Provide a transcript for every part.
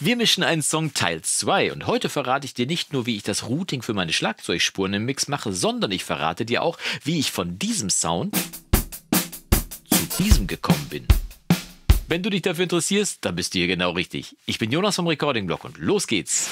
Wir mischen einen Song Teil 2 und heute verrate ich dir nicht nur, wie ich das Routing für meine Schlagzeugspuren im Mix mache, sondern ich verrate dir auch, wie ich von diesem Sound zu diesem gekommen bin. Wenn du dich dafür interessierst, dann bist du hier genau richtig. Ich bin Jonas vom Recording Blog und los geht's!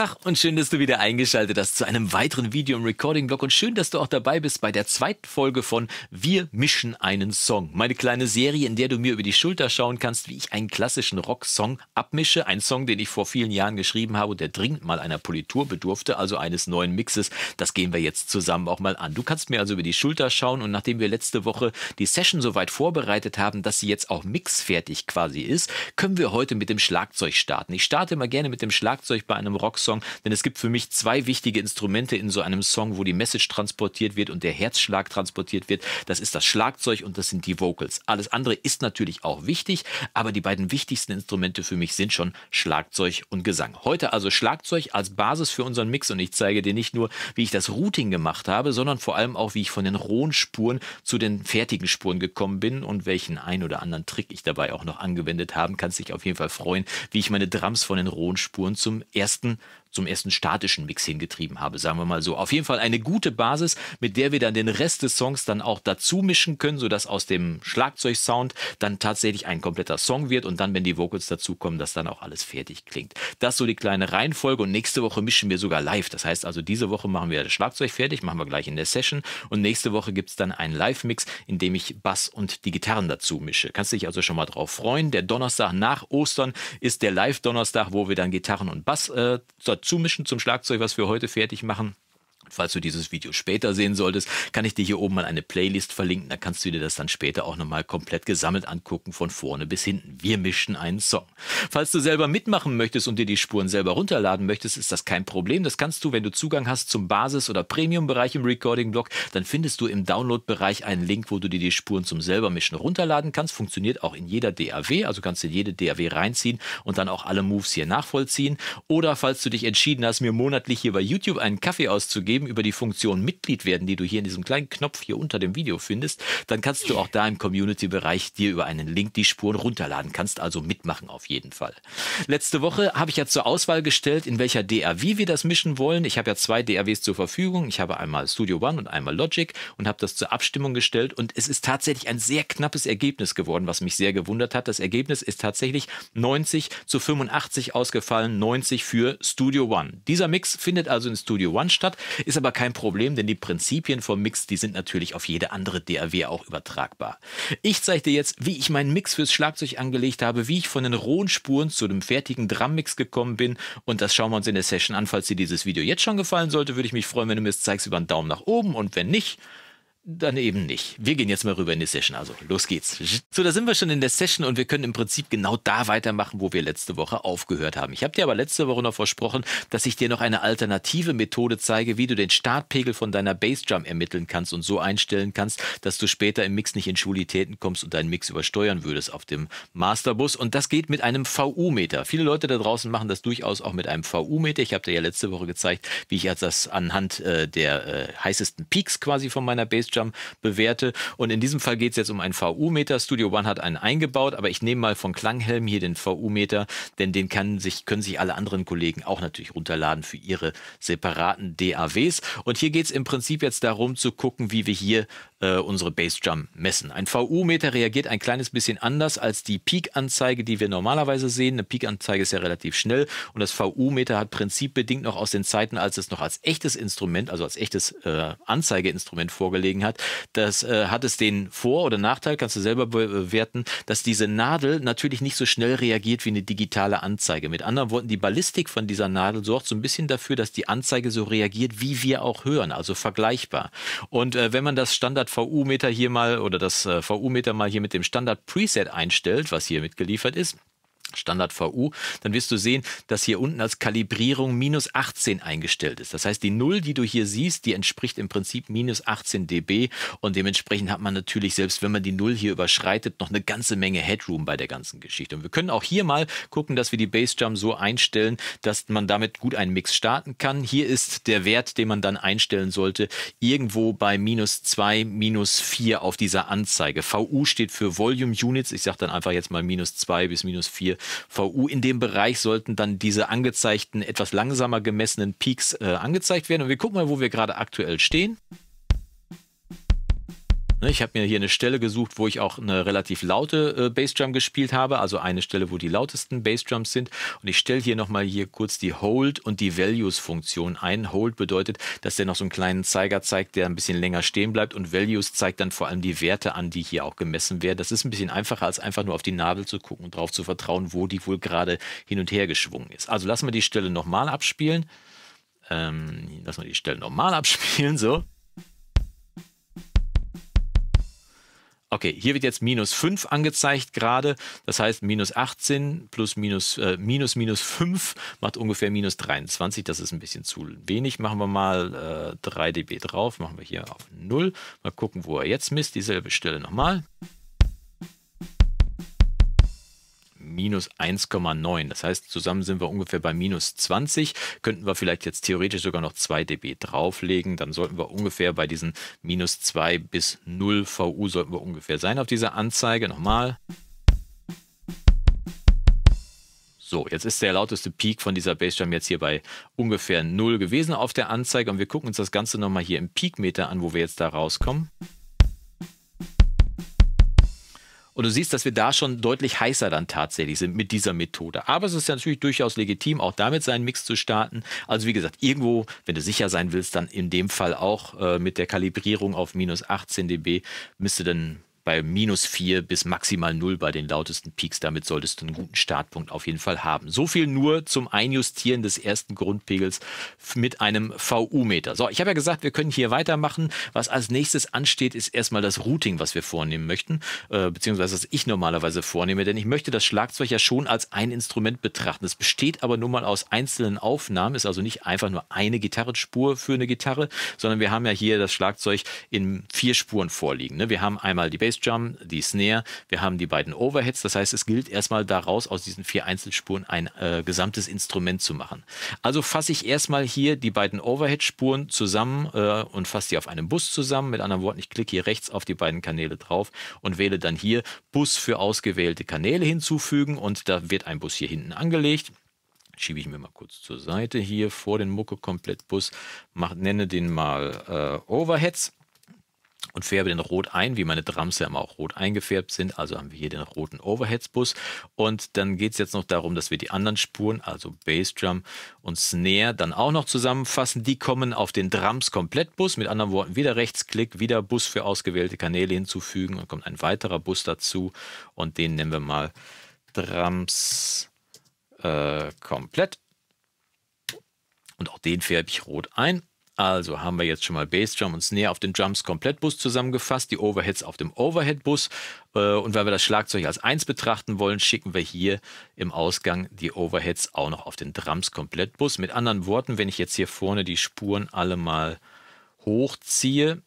Tag und schön, dass du wieder eingeschaltet hast zu einem weiteren Video im Recording-Blog und schön, dass du auch dabei bist bei der zweiten Folge von Wir mischen einen Song. Meine kleine Serie, in der du mir über die Schulter schauen kannst, wie ich einen klassischen Rock-Song abmische. Ein Song, den ich vor vielen Jahren geschrieben habe und der dringend mal einer Politur bedurfte, also eines neuen Mixes. Das gehen wir jetzt zusammen auch mal an. Du kannst mir also über die Schulter schauen und nachdem wir letzte Woche die Session soweit vorbereitet haben, dass sie jetzt auch mixfertig quasi ist, können wir heute mit dem Schlagzeug starten. Ich starte immer gerne mit dem Schlagzeug bei einem Rocksong Song, denn es gibt für mich zwei wichtige Instrumente in so einem Song, wo die Message transportiert wird und der Herzschlag transportiert wird. Das ist das Schlagzeug und das sind die Vocals. Alles andere ist natürlich auch wichtig, aber die beiden wichtigsten Instrumente für mich sind schon Schlagzeug und Gesang. Heute also Schlagzeug als Basis für unseren Mix und ich zeige dir nicht nur, wie ich das Routing gemacht habe, sondern vor allem auch, wie ich von den rohen Spuren zu den fertigen Spuren gekommen bin und welchen ein oder anderen Trick ich dabei auch noch angewendet habe. Kannst dich auf jeden Fall freuen, wie ich meine Drums von den rohen Spuren zum ersten zum ersten statischen Mix hingetrieben habe, sagen wir mal so. Auf jeden Fall eine gute Basis, mit der wir dann den Rest des Songs dann auch dazu mischen können, sodass aus dem Schlagzeugsound dann tatsächlich ein kompletter Song wird und dann, wenn die Vocals dazukommen, dass dann auch alles fertig klingt. Das so die kleine Reihenfolge und nächste Woche mischen wir sogar live. Das heißt also, diese Woche machen wir das Schlagzeug fertig, machen wir gleich in der Session und nächste Woche gibt es dann einen Live-Mix, in dem ich Bass und die Gitarren dazu mische. Kannst dich also schon mal drauf freuen. Der Donnerstag nach Ostern ist der Live-Donnerstag, wo wir dann Gitarren und Bass äh, dazumischen zum Schlagzeug, was wir heute fertig machen falls du dieses Video später sehen solltest, kann ich dir hier oben mal eine Playlist verlinken. Da kannst du dir das dann später auch nochmal komplett gesammelt angucken, von vorne bis hinten. Wir mischen einen Song. Falls du selber mitmachen möchtest und dir die Spuren selber runterladen möchtest, ist das kein Problem. Das kannst du, wenn du Zugang hast zum Basis- oder Premium-Bereich im Recording-Blog, dann findest du im Download-Bereich einen Link, wo du dir die Spuren zum selber mischen runterladen kannst. Funktioniert auch in jeder DAW, also kannst du jede DAW reinziehen und dann auch alle Moves hier nachvollziehen. Oder falls du dich entschieden hast, mir monatlich hier bei YouTube einen Kaffee auszugeben, eben über die Funktion Mitglied werden, die du hier in diesem kleinen Knopf hier unter dem Video findest, dann kannst du auch da im Community-Bereich dir über einen Link die Spuren runterladen, kannst also mitmachen auf jeden Fall. Letzte Woche habe ich ja zur Auswahl gestellt, in welcher DAW wir das mischen wollen. Ich habe ja zwei DAWs zur Verfügung. Ich habe einmal Studio One und einmal Logic und habe das zur Abstimmung gestellt und es ist tatsächlich ein sehr knappes Ergebnis geworden, was mich sehr gewundert hat. Das Ergebnis ist tatsächlich 90 zu 85 ausgefallen, 90 für Studio One. Dieser Mix findet also in Studio One statt, ist aber kein Problem, denn die Prinzipien vom Mix, die sind natürlich auf jede andere DAW auch übertragbar. Ich zeige dir jetzt, wie ich meinen Mix fürs Schlagzeug angelegt habe, wie ich von den rohen Spuren zu dem fertigen Drummix gekommen bin und das schauen wir uns in der Session an. Falls dir dieses Video jetzt schon gefallen sollte, würde ich mich freuen, wenn du mir es zeigst über einen Daumen nach oben und wenn nicht, dann eben nicht. Wir gehen jetzt mal rüber in die Session. Also los geht's. So, da sind wir schon in der Session und wir können im Prinzip genau da weitermachen, wo wir letzte Woche aufgehört haben. Ich habe dir aber letzte Woche noch versprochen, dass ich dir noch eine alternative Methode zeige, wie du den Startpegel von deiner Bassdrum ermitteln kannst und so einstellen kannst, dass du später im Mix nicht in Schulitäten kommst und deinen Mix übersteuern würdest auf dem Masterbus. Und das geht mit einem VU-Meter. Viele Leute da draußen machen das durchaus auch mit einem VU-Meter. Ich habe dir ja letzte Woche gezeigt, wie ich das anhand äh, der äh, heißesten Peaks quasi von meiner Bassdrum Bildschirm bewerte. Und in diesem Fall geht es jetzt um einen VU-Meter. Studio One hat einen eingebaut, aber ich nehme mal von Klanghelm hier den VU-Meter, denn den sich, können sich alle anderen Kollegen auch natürlich runterladen für ihre separaten DAWs. Und hier geht es im Prinzip jetzt darum zu gucken, wie wir hier äh, unsere Bassdrum messen. Ein VU-Meter reagiert ein kleines bisschen anders als die Peak-Anzeige, die wir normalerweise sehen. Eine Peak-Anzeige ist ja relativ schnell und das VU-Meter hat prinzipbedingt noch aus den Zeiten, als es noch als echtes Instrument, also als echtes äh, Anzeigeinstrument vorgelegen liegen hat, das äh, hat es den Vor- oder Nachteil, kannst du selber bewerten, äh, dass diese Nadel natürlich nicht so schnell reagiert wie eine digitale Anzeige. Mit anderen Worten, die Ballistik von dieser Nadel sorgt so ein bisschen dafür, dass die Anzeige so reagiert, wie wir auch hören, also vergleichbar. Und äh, wenn man das Standard-VU-Meter hier mal oder das äh, VU-Meter mal hier mit dem Standard-Preset einstellt, was hier mitgeliefert ist, Standard VU, dann wirst du sehen, dass hier unten als Kalibrierung minus 18 eingestellt ist. Das heißt, die Null, die du hier siehst, die entspricht im Prinzip minus 18 dB und dementsprechend hat man natürlich, selbst wenn man die Null hier überschreitet, noch eine ganze Menge Headroom bei der ganzen Geschichte. Und wir können auch hier mal gucken, dass wir die Bassdrum so einstellen, dass man damit gut einen Mix starten kann. Hier ist der Wert, den man dann einstellen sollte, irgendwo bei minus 2, minus 4 auf dieser Anzeige. VU steht für Volume Units. Ich sage dann einfach jetzt mal minus 2 bis minus 4 VU in dem Bereich sollten dann diese angezeigten, etwas langsamer gemessenen Peaks äh, angezeigt werden. Und wir gucken mal, wo wir gerade aktuell stehen. Ne, ich habe mir hier eine Stelle gesucht, wo ich auch eine relativ laute äh, Bassdrum gespielt habe, also eine Stelle, wo die lautesten Bassdrums sind. Und ich stelle hier nochmal hier kurz die Hold- und die Values-Funktion ein. Hold bedeutet, dass der noch so einen kleinen Zeiger zeigt, der ein bisschen länger stehen bleibt. Und Values zeigt dann vor allem die Werte an, die hier auch gemessen werden. Das ist ein bisschen einfacher, als einfach nur auf die Nadel zu gucken und darauf zu vertrauen, wo die wohl gerade hin und her geschwungen ist. Also lassen wir die Stelle nochmal abspielen. Ähm, lassen wir die Stelle nochmal abspielen, so. Okay, hier wird jetzt minus 5 angezeigt gerade. Das heißt, minus 18 plus minus, äh, minus minus 5 macht ungefähr minus 23. Das ist ein bisschen zu wenig. Machen wir mal äh, 3 dB drauf. Machen wir hier auf 0. Mal gucken, wo er jetzt misst. Dieselbe Stelle nochmal. minus 1,9. Das heißt, zusammen sind wir ungefähr bei minus 20. Könnten wir vielleicht jetzt theoretisch sogar noch 2 dB drauflegen. Dann sollten wir ungefähr bei diesen minus 2 bis 0 VU sollten wir ungefähr sein auf dieser Anzeige. Nochmal. So, jetzt ist der lauteste Peak von dieser Bassdrum jetzt hier bei ungefähr 0 gewesen auf der Anzeige und wir gucken uns das Ganze nochmal hier im Peakmeter an, wo wir jetzt da rauskommen. Und du siehst, dass wir da schon deutlich heißer dann tatsächlich sind mit dieser Methode. Aber es ist ja natürlich durchaus legitim, auch damit seinen Mix zu starten. Also wie gesagt, irgendwo, wenn du sicher sein willst, dann in dem Fall auch äh, mit der Kalibrierung auf minus 18 dB müsste dann bei minus 4 bis maximal 0 bei den lautesten Peaks. Damit solltest du einen guten Startpunkt auf jeden Fall haben. So viel nur zum Einjustieren des ersten Grundpegels mit einem VU-Meter. So, ich habe ja gesagt, wir können hier weitermachen. Was als nächstes ansteht, ist erstmal das Routing, was wir vornehmen möchten, äh, beziehungsweise was ich normalerweise vornehme, denn ich möchte das Schlagzeug ja schon als ein Instrument betrachten. Es besteht aber nun mal aus einzelnen Aufnahmen, ist also nicht einfach nur eine Gitarrenspur für eine Gitarre, sondern wir haben ja hier das Schlagzeug in vier Spuren vorliegen. Ne? Wir haben einmal die Bass Bassdrum, die Snare, wir haben die beiden Overheads. Das heißt, es gilt erstmal daraus, aus diesen vier Einzelspuren ein äh, gesamtes Instrument zu machen. Also fasse ich erstmal hier die beiden Overhead-Spuren zusammen äh, und fasse die auf einem Bus zusammen. Mit anderen Worten, ich klicke hier rechts auf die beiden Kanäle drauf und wähle dann hier Bus für ausgewählte Kanäle hinzufügen und da wird ein Bus hier hinten angelegt schiebe ich mir mal kurz zur Seite hier vor den Mucke Komplett Bus, mach, nenne den mal äh, Overheads und färbe den rot ein, wie meine Drums ja immer auch rot eingefärbt sind. Also haben wir hier den roten Overheads-Bus. Und dann geht es jetzt noch darum, dass wir die anderen Spuren, also Bassdrum und Snare, dann auch noch zusammenfassen. Die kommen auf den Drums-Komplett-Bus. Mit anderen Worten, wieder Rechtsklick, wieder Bus für ausgewählte Kanäle hinzufügen. Und kommt ein weiterer Bus dazu. Und den nennen wir mal Drums äh, komplett. Und auch den färbe ich rot ein. Also haben wir jetzt schon mal Bassdrum und Snare auf den Drums Komplettbus zusammengefasst, die Overheads auf dem Overheadbus. Äh, und weil wir das Schlagzeug als 1 betrachten wollen, schicken wir hier im Ausgang die Overheads auch noch auf den Drums Komplettbus. Mit anderen Worten, wenn ich jetzt hier vorne die Spuren alle mal hochziehe,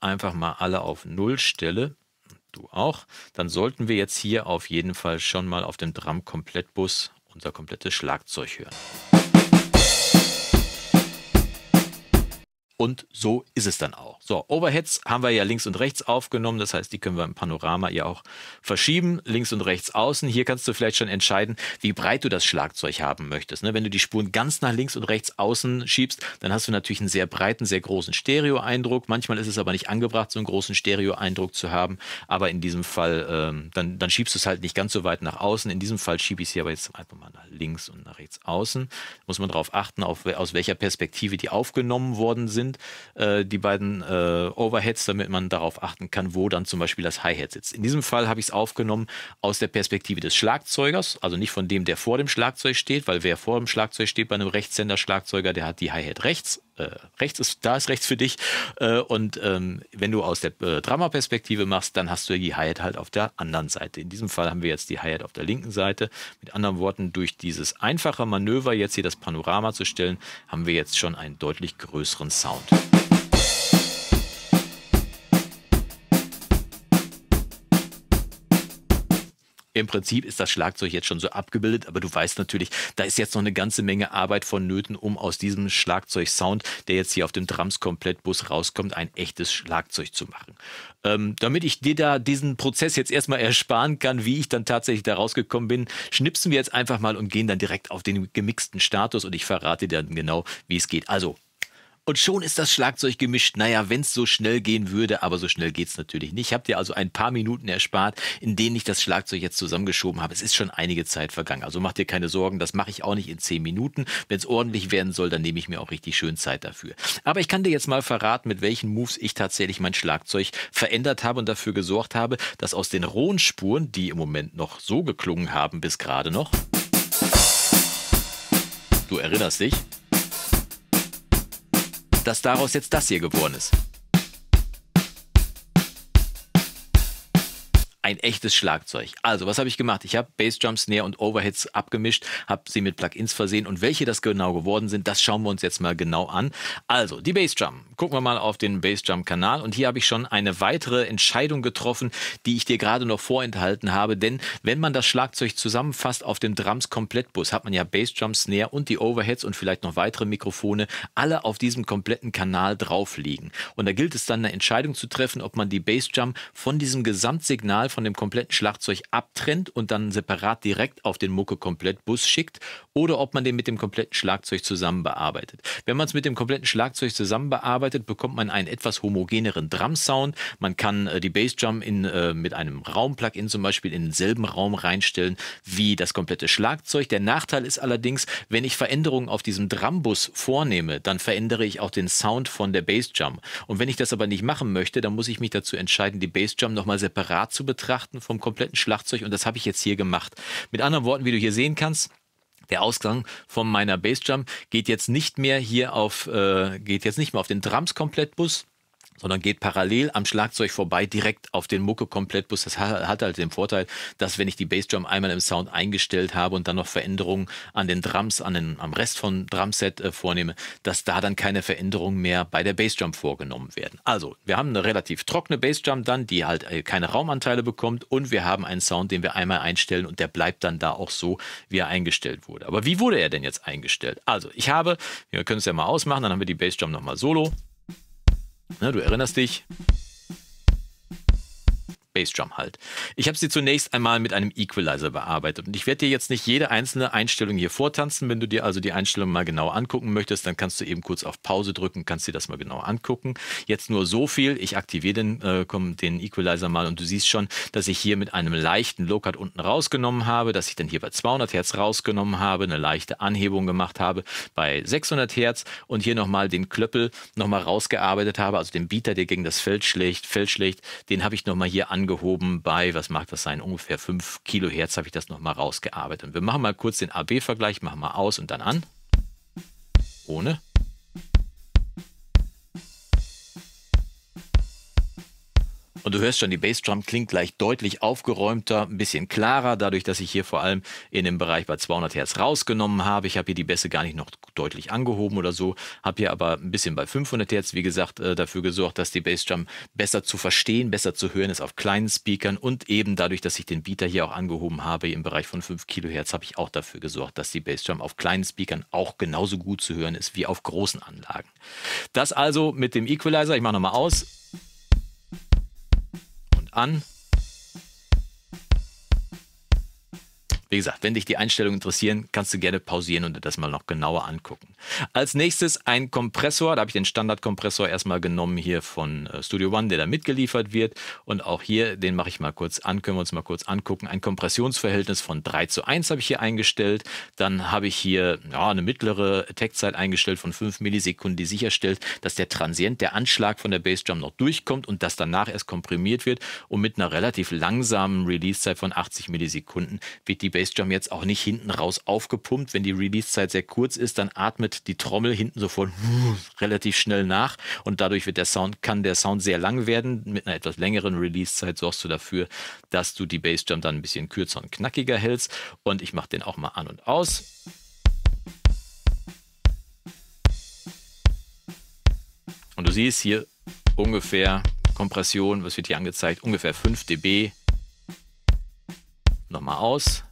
einfach mal alle auf Null stelle, du auch, dann sollten wir jetzt hier auf jeden Fall schon mal auf dem Drum-Komplettbus unser komplettes Schlagzeug hören. Und so ist es dann auch. So, Overheads haben wir ja links und rechts aufgenommen. Das heißt, die können wir im Panorama ja auch verschieben. Links und rechts außen. Hier kannst du vielleicht schon entscheiden, wie breit du das Schlagzeug haben möchtest. Ne? Wenn du die Spuren ganz nach links und rechts außen schiebst, dann hast du natürlich einen sehr breiten, sehr großen Stereo-Eindruck. Manchmal ist es aber nicht angebracht, so einen großen Stereo-Eindruck zu haben. Aber in diesem Fall, ähm, dann, dann schiebst du es halt nicht ganz so weit nach außen. In diesem Fall schiebe ich es hier aber jetzt einfach mal nach links und nach rechts außen. Muss man darauf achten, auf, aus welcher Perspektive die aufgenommen worden sind sind, äh, die beiden äh, Overheads, damit man darauf achten kann, wo dann zum Beispiel das Hi-Hat sitzt. In diesem Fall habe ich es aufgenommen aus der Perspektive des Schlagzeugers, also nicht von dem, der vor dem Schlagzeug steht, weil wer vor dem Schlagzeug steht bei einem Rechtshänder-Schlagzeuger, der hat die Hi-Hat rechts äh, rechts ist, da ist rechts für dich. Äh, und ähm, wenn du aus der äh, Drama-Perspektive machst, dann hast du die Hi-Hat halt auf der anderen Seite. In diesem Fall haben wir jetzt die Hi-Hat auf der linken Seite. Mit anderen Worten, durch dieses einfache Manöver, jetzt hier das Panorama zu stellen, haben wir jetzt schon einen deutlich größeren Sound. Im Prinzip ist das Schlagzeug jetzt schon so abgebildet, aber du weißt natürlich, da ist jetzt noch eine ganze Menge Arbeit vonnöten, um aus diesem Schlagzeug-Sound, der jetzt hier auf dem Drums komplett Bus rauskommt, ein echtes Schlagzeug zu machen. Ähm, damit ich dir da diesen Prozess jetzt erstmal ersparen kann, wie ich dann tatsächlich da rausgekommen bin, schnipsen wir jetzt einfach mal und gehen dann direkt auf den gemixten Status und ich verrate dir dann genau, wie es geht. Also und schon ist das Schlagzeug gemischt. Naja, wenn es so schnell gehen würde, aber so schnell geht es natürlich nicht. Ich habe dir also ein paar Minuten erspart, in denen ich das Schlagzeug jetzt zusammengeschoben habe. Es ist schon einige Zeit vergangen. Also mach dir keine Sorgen, das mache ich auch nicht in zehn Minuten. Wenn es ordentlich werden soll, dann nehme ich mir auch richtig schön Zeit dafür. Aber ich kann dir jetzt mal verraten, mit welchen Moves ich tatsächlich mein Schlagzeug verändert habe und dafür gesorgt habe, dass aus den rohen Spuren, die im Moment noch so geklungen haben bis gerade noch, du erinnerst dich, dass daraus jetzt das hier geworden ist. ein echtes Schlagzeug. Also, was habe ich gemacht? Ich habe Bassdrums, Snare und Overheads abgemischt, habe sie mit Plugins versehen und welche das genau geworden sind, das schauen wir uns jetzt mal genau an. Also, die Bassdrum gucken wir mal auf den Basejump-Kanal. Und hier habe ich schon eine weitere Entscheidung getroffen, die ich dir gerade noch vorenthalten habe. Denn wenn man das Schlagzeug zusammenfasst auf dem Drums-Komplettbus, hat man ja Bassjump, Snare und die Overheads und vielleicht noch weitere Mikrofone alle auf diesem kompletten Kanal drauf liegen. Und da gilt es dann eine Entscheidung zu treffen, ob man die Bassjump von diesem Gesamtsignal, von dem kompletten Schlagzeug abtrennt und dann separat direkt auf den Mucke-Komplettbus schickt oder ob man den mit dem kompletten Schlagzeug zusammen bearbeitet. Wenn man es mit dem kompletten Schlagzeug zusammen bearbeitet, arbeitet, bekommt man einen etwas homogeneren Drum-Sound. Man kann äh, die Bassdrum in, äh, mit einem Raum-Plugin zum Beispiel in denselben Raum reinstellen wie das komplette Schlagzeug. Der Nachteil ist allerdings, wenn ich Veränderungen auf diesem Drumbus vornehme, dann verändere ich auch den Sound von der Bassdrum. Und wenn ich das aber nicht machen möchte, dann muss ich mich dazu entscheiden, die Bassdrum nochmal separat zu betrachten vom kompletten Schlagzeug. Und das habe ich jetzt hier gemacht. Mit anderen Worten, wie du hier sehen kannst, der Ausgang von meiner Bassdrum geht jetzt nicht mehr hier auf, äh, geht jetzt nicht mehr auf den Drums-Komplettbus, sondern geht parallel am Schlagzeug vorbei, direkt auf den Mucke-Komplettbus. komplett. Das hat halt den Vorteil, dass wenn ich die Bassdrum einmal im Sound eingestellt habe und dann noch Veränderungen an den Drums, an den, am Rest von Drumset äh, vornehme, dass da dann keine Veränderungen mehr bei der Bassdrum vorgenommen werden. Also, wir haben eine relativ trockene Bassdrum dann, die halt äh, keine Raumanteile bekommt und wir haben einen Sound, den wir einmal einstellen und der bleibt dann da auch so, wie er eingestellt wurde. Aber wie wurde er denn jetzt eingestellt? Also, ich habe, wir können es ja mal ausmachen, dann haben wir die Bassdrum nochmal solo. Ne, du erinnerst dich, Bassdrum halt. Ich habe sie zunächst einmal mit einem Equalizer bearbeitet und ich werde dir jetzt nicht jede einzelne Einstellung hier vortanzen. Wenn du dir also die Einstellung mal genau angucken möchtest, dann kannst du eben kurz auf Pause drücken, kannst dir das mal genau angucken. Jetzt nur so viel, ich aktiviere den, äh, den Equalizer mal und du siehst schon, dass ich hier mit einem leichten Low-Cut unten rausgenommen habe, dass ich dann hier bei 200 Hertz rausgenommen habe, eine leichte Anhebung gemacht habe bei 600 Hertz und hier nochmal den Klöppel nochmal rausgearbeitet habe, also den Beater, der gegen das Feld schlägt, Feld schlägt den habe ich nochmal hier angefangen angehoben bei, was mag das sein, ungefähr 5 Kilohertz habe ich das nochmal rausgearbeitet. Und wir machen mal kurz den AB-Vergleich, machen mal aus und dann an. Ohne. Und du hörst schon, die Bassdrum klingt gleich deutlich aufgeräumter, ein bisschen klarer, dadurch, dass ich hier vor allem in dem Bereich bei 200 Hertz rausgenommen habe. Ich habe hier die Bässe gar nicht noch deutlich angehoben oder so, habe hier aber ein bisschen bei 500 Hertz, wie gesagt, äh, dafür gesorgt, dass die Bassdrum besser zu verstehen, besser zu hören ist auf kleinen Speakern und eben dadurch, dass ich den Beater hier auch angehoben habe im Bereich von 5 Kilohertz, habe ich auch dafür gesorgt, dass die Bassdrum auf kleinen Speakern auch genauso gut zu hören ist wie auf großen Anlagen. Das also mit dem Equalizer. Ich mache nochmal aus. an Wie gesagt, wenn dich die Einstellungen interessieren, kannst du gerne pausieren und dir das mal noch genauer angucken. Als nächstes ein Kompressor. Da habe ich den Standardkompressor erstmal genommen hier von äh, Studio One, der da mitgeliefert wird. Und auch hier, den mache ich mal kurz an, können wir uns mal kurz angucken. Ein Kompressionsverhältnis von 3 zu 1 habe ich hier eingestellt. Dann habe ich hier ja, eine mittlere Attackzeit eingestellt von 5 Millisekunden, die sicherstellt, dass der Transient, der Anschlag von der Bassdrum noch durchkommt und dass danach erst komprimiert wird. Und mit einer relativ langsamen Releasezeit von 80 Millisekunden wird die Bass Space Jam jetzt auch nicht hinten raus aufgepumpt. Wenn die Release-Zeit sehr kurz ist, dann atmet die Trommel hinten sofort relativ schnell nach und dadurch wird der Sound, kann der Sound sehr lang werden. Mit einer etwas längeren Release-Zeit sorgst du dafür, dass du die Bass Jam dann ein bisschen kürzer und knackiger hältst. Und ich mache den auch mal an und aus. Und du siehst hier ungefähr Kompression, was wird hier angezeigt? Ungefähr 5 dB. Nochmal aus.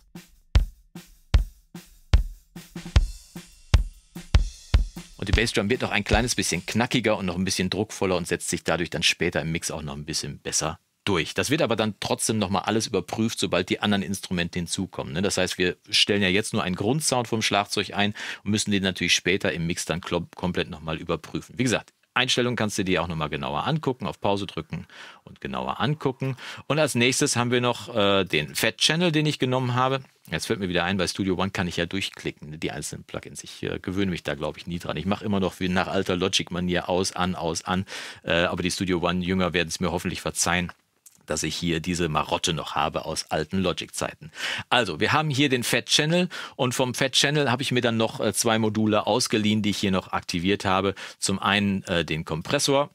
Und die Bassdrum wird noch ein kleines bisschen knackiger und noch ein bisschen druckvoller und setzt sich dadurch dann später im Mix auch noch ein bisschen besser durch. Das wird aber dann trotzdem nochmal alles überprüft, sobald die anderen Instrumente hinzukommen. Ne? Das heißt, wir stellen ja jetzt nur einen Grundsound vom Schlagzeug ein und müssen den natürlich später im Mix dann komplett nochmal überprüfen. Wie gesagt, Einstellungen kannst du dir auch nochmal genauer angucken, auf Pause drücken und genauer angucken. Und als nächstes haben wir noch äh, den Fat Channel, den ich genommen habe. Jetzt fällt mir wieder ein, bei Studio One kann ich ja durchklicken, ne, die einzelnen Plugins. Ich äh, gewöhne mich da, glaube ich, nie dran. Ich mache immer noch wie nach alter Logic-Manier aus, an, aus, an. Äh, aber die Studio One-Jünger werden es mir hoffentlich verzeihen dass ich hier diese Marotte noch habe aus alten Logic-Zeiten. Also, wir haben hier den Fat Channel und vom Fat Channel habe ich mir dann noch äh, zwei Module ausgeliehen, die ich hier noch aktiviert habe. Zum einen äh, den Kompressor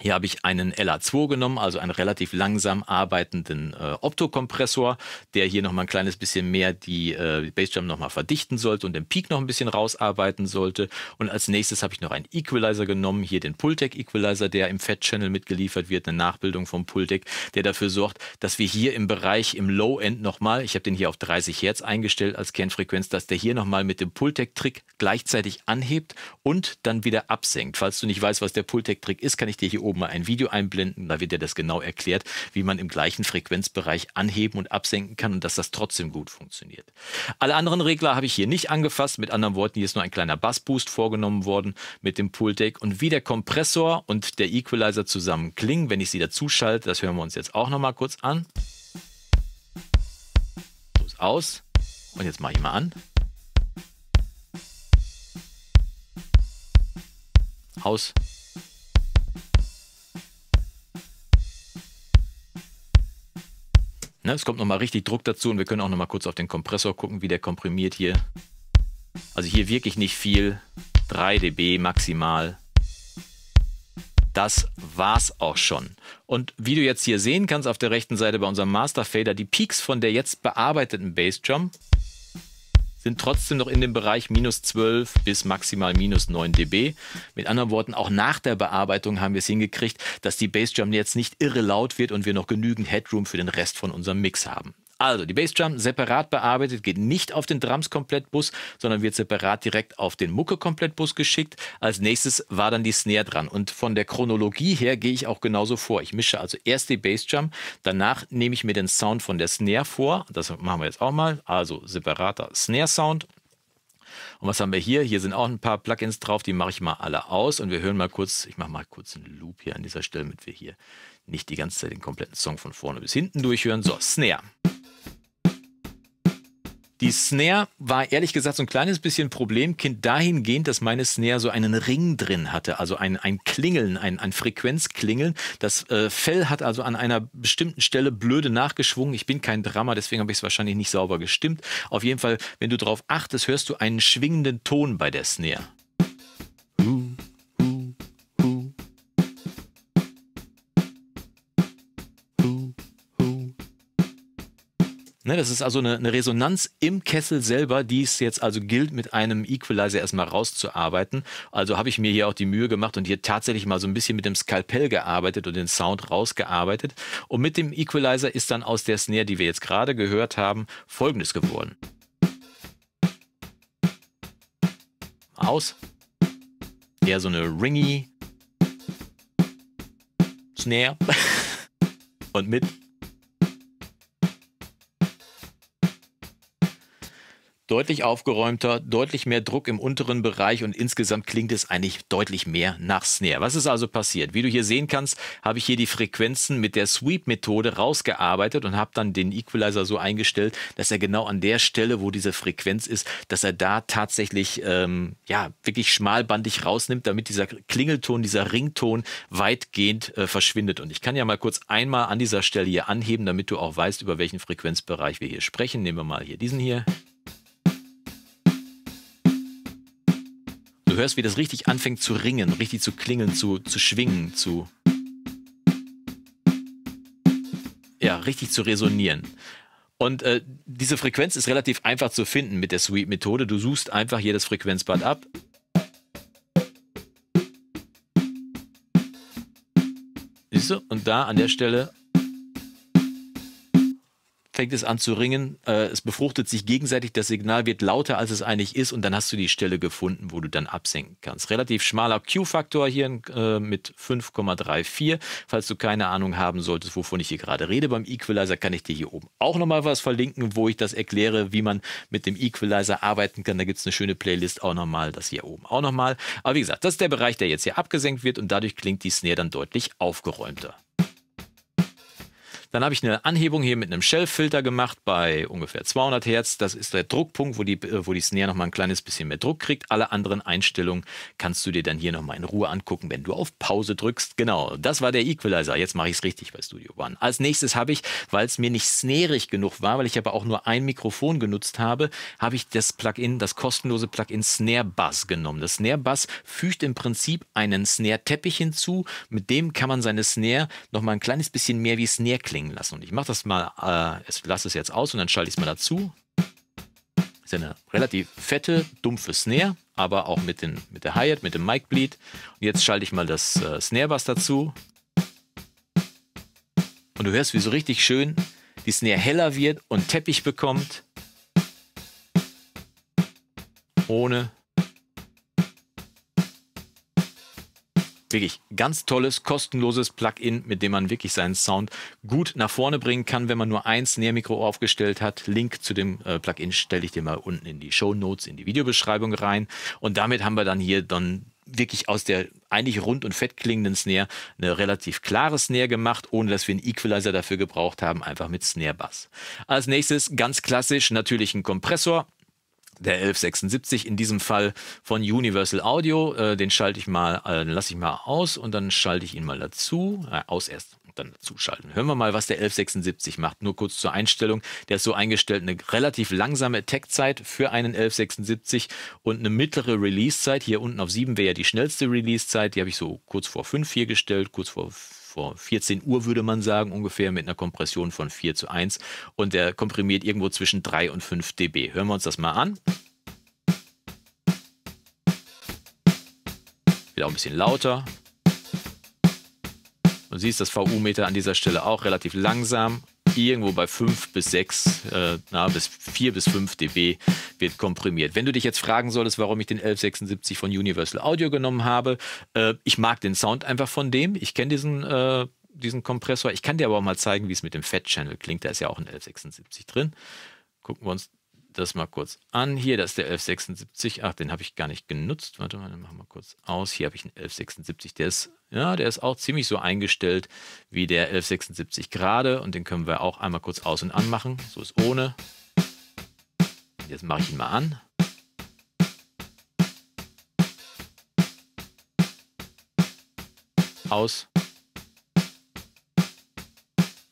hier habe ich einen LA2 genommen, also einen relativ langsam arbeitenden äh, Optokompressor, der hier nochmal ein kleines bisschen mehr die, äh, die Bassdrum nochmal verdichten sollte und den Peak noch ein bisschen rausarbeiten sollte. Und als nächstes habe ich noch einen Equalizer genommen, hier den Pultec Equalizer, der im Fat Channel mitgeliefert wird, eine Nachbildung vom Pultec, der dafür sorgt, dass wir hier im Bereich im Low End nochmal, ich habe den hier auf 30 Hertz eingestellt als Kernfrequenz, dass der hier nochmal mit dem Pultec Trick gleichzeitig anhebt und dann wieder absenkt. Falls du nicht weißt, was der Pultec Trick ist, kann ich dir hier oben oben mal ein Video einblenden, da wird ja das genau erklärt, wie man im gleichen Frequenzbereich anheben und absenken kann und dass das trotzdem gut funktioniert. Alle anderen Regler habe ich hier nicht angefasst, mit anderen Worten, hier ist nur ein kleiner Bassboost vorgenommen worden mit dem Pull Deck und wie der Kompressor und der Equalizer zusammen klingen, wenn ich sie dazu schalte, das hören wir uns jetzt auch nochmal kurz an. So ist aus. Und jetzt mache ich mal an. Aus. Ne, es kommt nochmal richtig Druck dazu und wir können auch nochmal kurz auf den Kompressor gucken, wie der komprimiert hier. Also hier wirklich nicht viel, 3 dB maximal. Das war's auch schon. Und wie du jetzt hier sehen kannst auf der rechten Seite bei unserem Master Fader, die Peaks von der jetzt bearbeiteten Bassdrum sind trotzdem noch in dem Bereich minus 12 bis maximal minus 9 dB. Mit anderen Worten, auch nach der Bearbeitung haben wir es hingekriegt, dass die Bassdrum jetzt nicht irre laut wird und wir noch genügend Headroom für den Rest von unserem Mix haben. Also die Bassdrum separat bearbeitet, geht nicht auf den Drums Komplettbus, sondern wird separat direkt auf den Mucke Komplettbus geschickt. Als nächstes war dann die Snare dran und von der Chronologie her gehe ich auch genauso vor. Ich mische also erst die Bassdrum, danach nehme ich mir den Sound von der Snare vor. Das machen wir jetzt auch mal. Also separater Snare Sound. Und was haben wir hier? Hier sind auch ein paar Plugins drauf, die mache ich mal alle aus und wir hören mal kurz, ich mache mal kurz einen Loop hier an dieser Stelle, damit wir hier nicht die ganze Zeit den kompletten Song von vorne bis hinten durchhören. So, Snare. Die Snare war ehrlich gesagt so ein kleines bisschen Problemkind dahingehend, dass meine Snare so einen Ring drin hatte, also ein, ein Klingeln, ein, ein Frequenzklingeln. Das äh, Fell hat also an einer bestimmten Stelle blöde nachgeschwungen. Ich bin kein Drama, deswegen habe ich es wahrscheinlich nicht sauber gestimmt. Auf jeden Fall, wenn du darauf achtest, hörst du einen schwingenden Ton bei der Snare. Das ist also eine, eine Resonanz im Kessel selber, die es jetzt also gilt, mit einem Equalizer erstmal rauszuarbeiten. Also habe ich mir hier auch die Mühe gemacht und hier tatsächlich mal so ein bisschen mit dem Skalpell gearbeitet und den Sound rausgearbeitet. Und mit dem Equalizer ist dann aus der Snare, die wir jetzt gerade gehört haben, folgendes geworden. Aus. Eher so eine ringy Snare. und mit deutlich aufgeräumter, deutlich mehr Druck im unteren Bereich und insgesamt klingt es eigentlich deutlich mehr nach Snare. Was ist also passiert? Wie du hier sehen kannst, habe ich hier die Frequenzen mit der Sweep-Methode rausgearbeitet und habe dann den Equalizer so eingestellt, dass er genau an der Stelle, wo diese Frequenz ist, dass er da tatsächlich ähm, ja wirklich schmalbandig rausnimmt, damit dieser Klingelton, dieser Rington weitgehend äh, verschwindet. Und ich kann ja mal kurz einmal an dieser Stelle hier anheben, damit du auch weißt, über welchen Frequenzbereich wir hier sprechen. Nehmen wir mal hier diesen hier. hörst, wie das richtig anfängt zu ringen, richtig zu klingeln, zu, zu schwingen, zu. Ja, richtig zu resonieren. Und äh, diese Frequenz ist relativ einfach zu finden mit der Sweep-Methode. Du suchst einfach jedes Frequenzband ab. Siehst du? Und da an der Stelle fängt es an zu ringen, äh, es befruchtet sich gegenseitig, das Signal wird lauter, als es eigentlich ist und dann hast du die Stelle gefunden, wo du dann absenken kannst. Relativ schmaler Q-Faktor hier äh, mit 5,34, falls du keine Ahnung haben solltest, wovon ich hier gerade rede. Beim Equalizer kann ich dir hier oben auch nochmal was verlinken, wo ich das erkläre, wie man mit dem Equalizer arbeiten kann. Da gibt es eine schöne Playlist auch nochmal, das hier oben auch nochmal. Aber wie gesagt, das ist der Bereich, der jetzt hier abgesenkt wird und dadurch klingt die Snare dann deutlich aufgeräumter. Dann habe ich eine Anhebung hier mit einem Shell-Filter gemacht bei ungefähr 200 Hertz. Das ist der Druckpunkt, wo die, äh, wo die Snare nochmal ein kleines bisschen mehr Druck kriegt. Alle anderen Einstellungen kannst du dir dann hier nochmal in Ruhe angucken, wenn du auf Pause drückst. Genau, das war der Equalizer. Jetzt mache ich es richtig bei Studio One. Als nächstes habe ich, weil es mir nicht snarig genug war, weil ich aber auch nur ein Mikrofon genutzt habe, habe ich das Plugin, das kostenlose Plugin Snare Bass genommen. Das Snare Bass fügt im Prinzip einen Snare-Teppich hinzu. Mit dem kann man seine Snare nochmal ein kleines bisschen mehr wie Snare klingen klingen lassen. Und ich mache das mal, äh, lasse es jetzt aus und dann schalte ich es mal dazu. Ist eine relativ fette, dumpfe Snare, aber auch mit, den, mit der Hi-Hat, mit dem Mic-Bleed. Und jetzt schalte ich mal das äh, Snare-Bass dazu. Und du hörst, wie so richtig schön die Snare heller wird und Teppich bekommt. Ohne wirklich ganz tolles, kostenloses Plugin, mit dem man wirklich seinen Sound gut nach vorne bringen kann, wenn man nur eins Nährmikro aufgestellt hat. Link zu dem äh, Plugin stelle ich dir mal unten in die Show Notes, in die Videobeschreibung rein. Und damit haben wir dann hier dann wirklich aus der eigentlich rund und fett klingenden Snare eine relativ klare Snare gemacht, ohne dass wir einen Equalizer dafür gebraucht haben, einfach mit Snare Bass. Als nächstes ganz klassisch natürlich ein Kompressor der 1176 in diesem Fall von Universal Audio. Äh, den schalte ich mal, äh, lasse ich mal aus und dann schalte ich ihn mal dazu. Äh, aus erst und dann dazu schalten. Hören wir mal, was der 1176 macht. Nur kurz zur Einstellung. Der ist so eingestellt, eine relativ langsame Attack-Zeit für einen 1176 und eine mittlere Release-Zeit. Hier unten auf 7 wäre ja die schnellste Release-Zeit. Die habe ich so kurz vor 5 hier gestellt, kurz vor 5 vor 14 Uhr, würde man sagen, ungefähr mit einer Kompression von 4 zu 1. Und der komprimiert irgendwo zwischen 3 und 5 dB. Hören wir uns das mal an. Wieder ein bisschen lauter. Und siehst das VU-Meter an dieser Stelle auch relativ langsam irgendwo bei 5 bis 6, äh, na, bis 4 bis 5 dB wird komprimiert. Wenn du dich jetzt fragen solltest, warum ich den 1176 von Universal Audio genommen habe, äh, ich mag den Sound einfach von dem. Ich kenne diesen äh, diesen Kompressor. Ich kann dir aber auch mal zeigen, wie es mit dem Fat Channel klingt. Da ist ja auch ein 1176 drin. Gucken wir uns das mal kurz an. Hier, das ist der 1176. Ach, den habe ich gar nicht genutzt. Warte mal, den machen wir kurz aus. Hier habe ich einen 1176. Der ist, ja, der ist auch ziemlich so eingestellt wie der 1176 gerade. Und den können wir auch einmal kurz aus und anmachen. So ist ohne. Jetzt mache ich ihn mal an. Aus.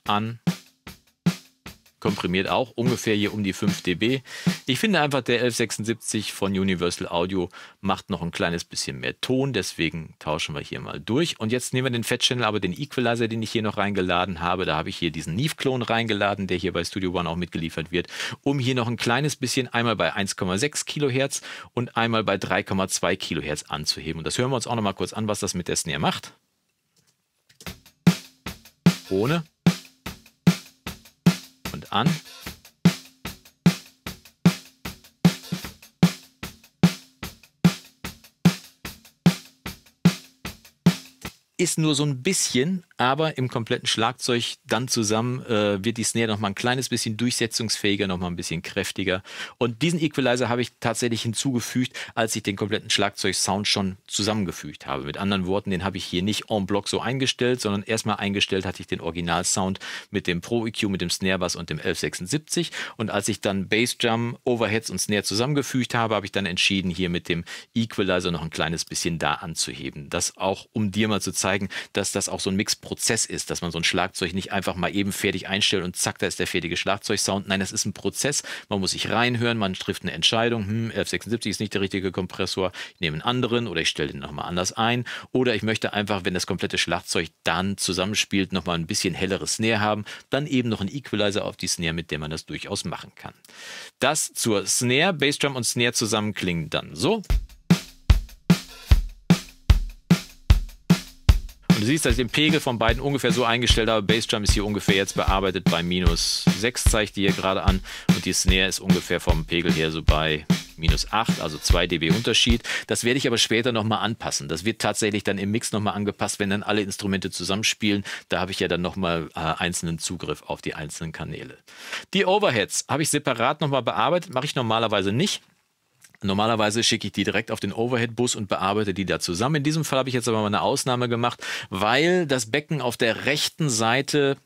An komprimiert auch ungefähr hier um die 5 dB. Ich finde einfach, der 1176 von Universal Audio macht noch ein kleines bisschen mehr Ton, deswegen tauschen wir hier mal durch. Und jetzt nehmen wir den Fat Channel, aber den Equalizer, den ich hier noch reingeladen habe. Da habe ich hier diesen Neve-Klon reingeladen, der hier bei Studio One auch mitgeliefert wird, um hier noch ein kleines bisschen einmal bei 1,6 Kilohertz und einmal bei 3,2 Kilohertz anzuheben. Und das hören wir uns auch noch mal kurz an, was das mit der Snare macht. Ohne an ist nur so ein bisschen, aber im kompletten Schlagzeug dann zusammen äh, wird die Snare noch mal ein kleines bisschen durchsetzungsfähiger, noch mal ein bisschen kräftiger. Und diesen Equalizer habe ich tatsächlich hinzugefügt, als ich den kompletten Schlagzeug-Sound schon zusammengefügt habe. Mit anderen Worten, den habe ich hier nicht en bloc so eingestellt, sondern erstmal eingestellt hatte ich den Original-Sound mit dem Pro EQ, mit dem Snare Bass und dem 1176. Und als ich dann Bass Drum, Overheads und Snare zusammengefügt habe, habe ich dann entschieden, hier mit dem Equalizer noch ein kleines bisschen da anzuheben. Das auch, um dir mal zu zeigen, zeigen, dass das auch so ein Mixprozess ist, dass man so ein Schlagzeug nicht einfach mal eben fertig einstellt und zack, da ist der fertige Schlagzeugsound. Nein, das ist ein Prozess. Man muss sich reinhören, man trifft eine Entscheidung. Hm, 1176 ist nicht der richtige Kompressor. Ich nehme einen anderen oder ich stelle den nochmal anders ein. Oder ich möchte einfach, wenn das komplette Schlagzeug dann zusammenspielt, nochmal ein bisschen helleres Snare haben. Dann eben noch einen Equalizer auf die Snare, mit der man das durchaus machen kann. Das zur Snare, Bassdrum und Snare zusammen klingen dann so. Und du siehst, dass ich den Pegel von beiden ungefähr so eingestellt habe. Bassdrum ist hier ungefähr jetzt bearbeitet bei minus 6, zeige ich dir hier gerade an. Und die Snare ist ungefähr vom Pegel her so bei minus 8, also 2 dB Unterschied. Das werde ich aber später nochmal anpassen. Das wird tatsächlich dann im Mix nochmal angepasst, wenn dann alle Instrumente zusammenspielen. Da habe ich ja dann nochmal äh, einzelnen Zugriff auf die einzelnen Kanäle. Die Overheads habe ich separat nochmal bearbeitet, mache ich normalerweise nicht. Normalerweise schicke ich die direkt auf den Overhead-Bus und bearbeite die da zusammen. In diesem Fall habe ich jetzt aber mal eine Ausnahme gemacht, weil das Becken auf der rechten Seite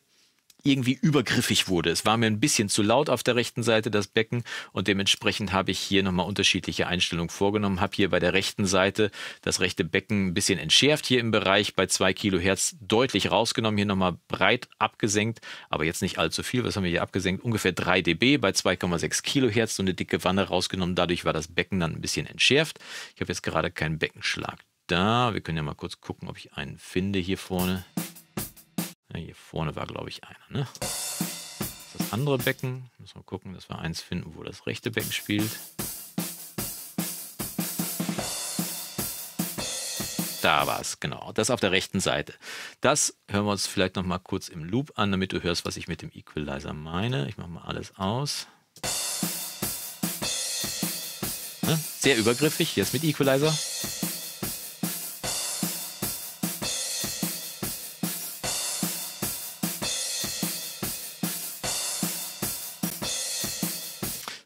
irgendwie übergriffig wurde. Es war mir ein bisschen zu laut auf der rechten Seite das Becken und dementsprechend habe ich hier nochmal unterschiedliche Einstellungen vorgenommen. Habe hier bei der rechten Seite das rechte Becken ein bisschen entschärft hier im Bereich bei 2 Kilohertz deutlich rausgenommen. Hier nochmal breit abgesenkt, aber jetzt nicht allzu viel. Was haben wir hier abgesenkt? Ungefähr 3 dB bei 2,6 Kilohertz. So eine dicke Wanne rausgenommen. Dadurch war das Becken dann ein bisschen entschärft. Ich habe jetzt gerade keinen Beckenschlag da. Wir können ja mal kurz gucken, ob ich einen finde hier vorne. Ja, hier vorne war, glaube ich, einer. Ne? Das andere Becken. Müssen wir gucken, dass wir eins finden, wo das rechte Becken spielt. Da war es, genau. Das auf der rechten Seite. Das hören wir uns vielleicht noch mal kurz im Loop an, damit du hörst, was ich mit dem Equalizer meine. Ich mache mal alles aus. Ne? Sehr übergriffig, jetzt mit Equalizer.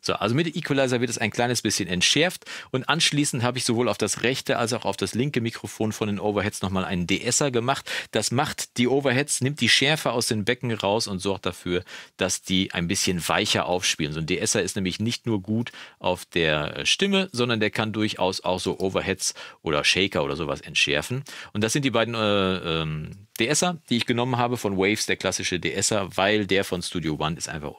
So, also mit Equalizer wird es ein kleines bisschen entschärft und anschließend habe ich sowohl auf das rechte als auch auf das linke Mikrofon von den Overheads nochmal einen DSer gemacht. Das macht die Overheads, nimmt die Schärfe aus den Becken raus und sorgt dafür, dass die ein bisschen weicher aufspielen. So ein DSer ist nämlich nicht nur gut auf der Stimme, sondern der kann durchaus auch so Overheads oder Shaker oder sowas entschärfen. Und das sind die beiden äh, ähm, DSer, die ich genommen habe von Waves, der klassische DSer, weil der von Studio One ist einfach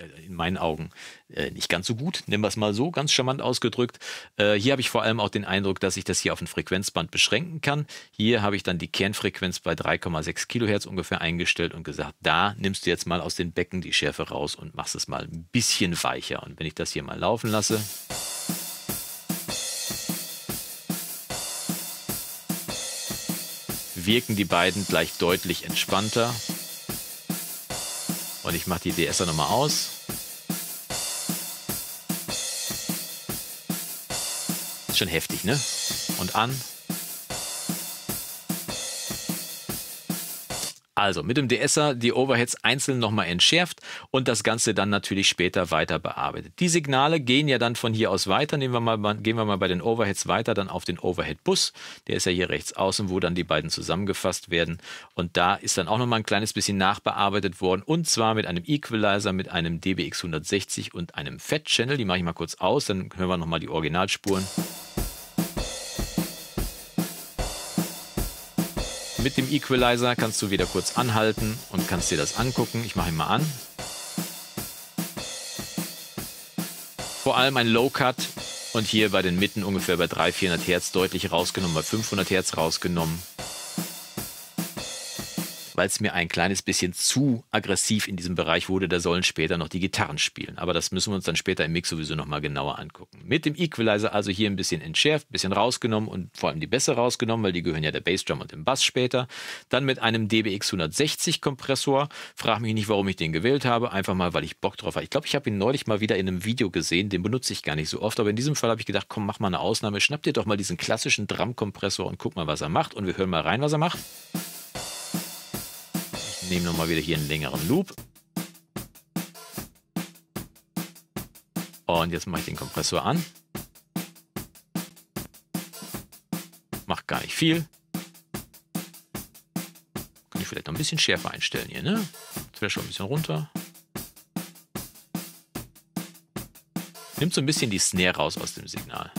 äh, in meinen Augen äh, nicht ganz so gut. nehmen wir es mal so, ganz charmant ausgedrückt. Äh, hier habe ich vor allem auch den Eindruck, dass ich das hier auf ein Frequenzband beschränken kann. Hier habe ich dann die Kernfrequenz bei 3,6 Kilohertz ungefähr eingestellt und gesagt, da nimmst du jetzt mal aus den Becken die Schärfe raus und machst es mal ein bisschen weicher. Und wenn ich das hier mal laufen lasse. wirken die beiden gleich deutlich entspannter. Und ich mache die DS dann nochmal aus. Ist schon heftig, ne? Und an. Also mit dem DSer die Overheads einzeln nochmal entschärft und das Ganze dann natürlich später weiter bearbeitet. Die Signale gehen ja dann von hier aus weiter. Nehmen wir mal, gehen wir mal bei den Overheads weiter, dann auf den Overhead-Bus. Der ist ja hier rechts außen, wo dann die beiden zusammengefasst werden. Und da ist dann auch nochmal ein kleines bisschen nachbearbeitet worden und zwar mit einem Equalizer, mit einem DBX 160 und einem Fat-Channel. Die mache ich mal kurz aus, dann hören wir nochmal die Originalspuren. Mit dem Equalizer kannst du wieder kurz anhalten und kannst dir das angucken. Ich mache ihn mal an. Vor allem ein Low Cut und hier bei den Mitten ungefähr bei 300, 400 Hertz deutlich rausgenommen, bei 500 Hertz rausgenommen weil es mir ein kleines bisschen zu aggressiv in diesem Bereich wurde. Da sollen später noch die Gitarren spielen. Aber das müssen wir uns dann später im Mix sowieso nochmal genauer angucken. Mit dem Equalizer also hier ein bisschen entschärft, ein bisschen rausgenommen und vor allem die Bässe rausgenommen, weil die gehören ja der Bassdrum und dem Bass später. Dann mit einem DBX 160 Kompressor. Frag mich nicht, warum ich den gewählt habe. Einfach mal, weil ich Bock drauf habe. Ich glaube, ich habe ihn neulich mal wieder in einem Video gesehen. Den benutze ich gar nicht so oft. Aber in diesem Fall habe ich gedacht, komm, mach mal eine Ausnahme. Schnapp dir doch mal diesen klassischen Drumkompressor und guck mal, was er macht. Und wir hören mal rein, was er macht nehmen nochmal wieder hier einen längeren Loop. Und jetzt mache ich den Kompressor an. Macht gar nicht viel. Kann ich vielleicht noch ein bisschen schärfer einstellen hier, ne? Jetzt wäre schon ein bisschen runter. Nimmt so ein bisschen die Snare raus aus dem Signal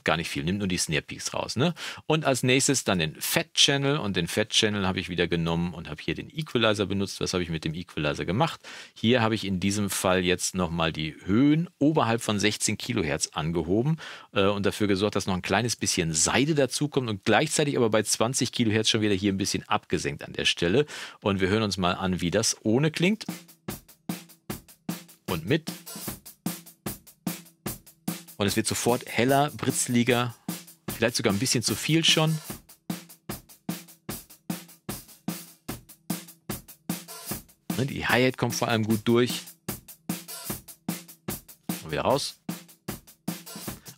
macht gar nicht viel, nimmt nur die Snare Peaks raus. Ne? Und als nächstes dann den Fat Channel und den Fat Channel habe ich wieder genommen und habe hier den Equalizer benutzt. Was habe ich mit dem Equalizer gemacht? Hier habe ich in diesem Fall jetzt nochmal die Höhen oberhalb von 16 Kilohertz angehoben äh, und dafür gesorgt, dass noch ein kleines bisschen Seide dazukommt und gleichzeitig aber bei 20 Kilohertz schon wieder hier ein bisschen abgesenkt an der Stelle. Und wir hören uns mal an, wie das ohne klingt. Und mit und es wird sofort heller, britzliger, vielleicht sogar ein bisschen zu viel schon. Ne, die Hi-Hat kommt vor allem gut durch. Und wieder raus.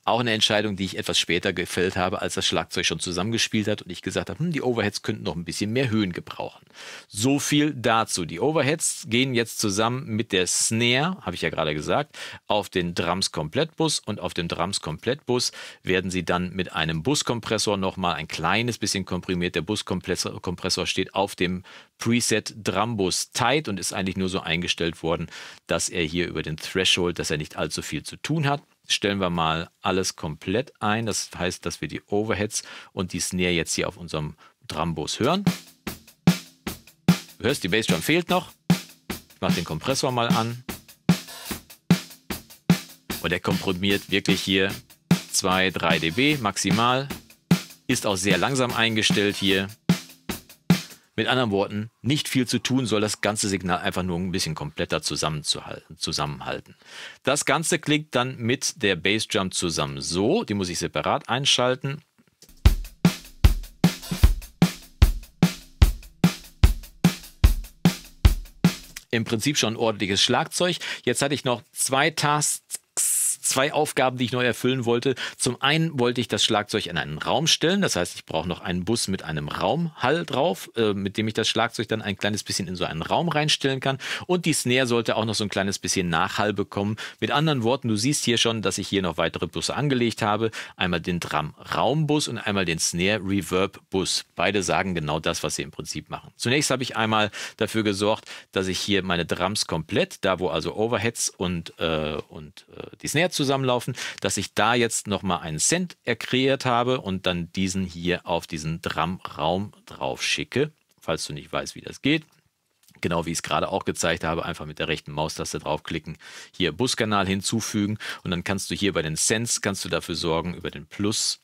Auch eine Entscheidung, die ich etwas später gefällt habe, als das Schlagzeug schon zusammengespielt hat und ich gesagt habe, hm, die Overheads könnten noch ein bisschen mehr Höhen gebrauchen. So viel dazu. Die Overheads gehen jetzt zusammen mit der Snare, habe ich ja gerade gesagt, auf den Drums Komplettbus und auf dem Drums Komplettbus werden sie dann mit einem Buskompressor nochmal ein kleines bisschen komprimiert. Der Buskompressor steht auf dem Preset Drumbus Tight und ist eigentlich nur so eingestellt worden, dass er hier über den Threshold, dass er nicht allzu viel zu tun hat stellen wir mal alles komplett ein. Das heißt, dass wir die Overheads und die Snare jetzt hier auf unserem Drumbus hören. Du hörst, die Bassdrum fehlt noch. Ich mache den Kompressor mal an. Und der komprimiert wirklich hier 2, 3 dB maximal. Ist auch sehr langsam eingestellt hier. Mit anderen Worten, nicht viel zu tun soll das ganze Signal einfach nur ein bisschen kompletter zusammenhalten. Das Ganze klingt dann mit der Bassdrum zusammen so, die muss ich separat einschalten. Im Prinzip schon ein ordentliches Schlagzeug. Jetzt hatte ich noch zwei Tasts zwei Aufgaben, die ich neu erfüllen wollte. Zum einen wollte ich das Schlagzeug in einen Raum stellen. Das heißt, ich brauche noch einen Bus mit einem Raumhall drauf, äh, mit dem ich das Schlagzeug dann ein kleines bisschen in so einen Raum reinstellen kann. Und die Snare sollte auch noch so ein kleines bisschen Nachhall bekommen. Mit anderen Worten, du siehst hier schon, dass ich hier noch weitere Busse angelegt habe. Einmal den Drum-Raumbus und einmal den Snare-Reverb-Bus. Beide sagen genau das, was sie im Prinzip machen. Zunächst habe ich einmal dafür gesorgt, dass ich hier meine Drums komplett, da wo also Overheads und, äh, und äh, die Snare zusammenlaufen, dass ich da jetzt nochmal einen Cent erkreiert habe und dann diesen hier auf diesen drum raum drauf schicke, falls du nicht weißt, wie das geht. Genau wie ich es gerade auch gezeigt habe, einfach mit der rechten Maustaste draufklicken, hier Buskanal hinzufügen und dann kannst du hier bei den Cents, kannst du dafür sorgen, über den Plus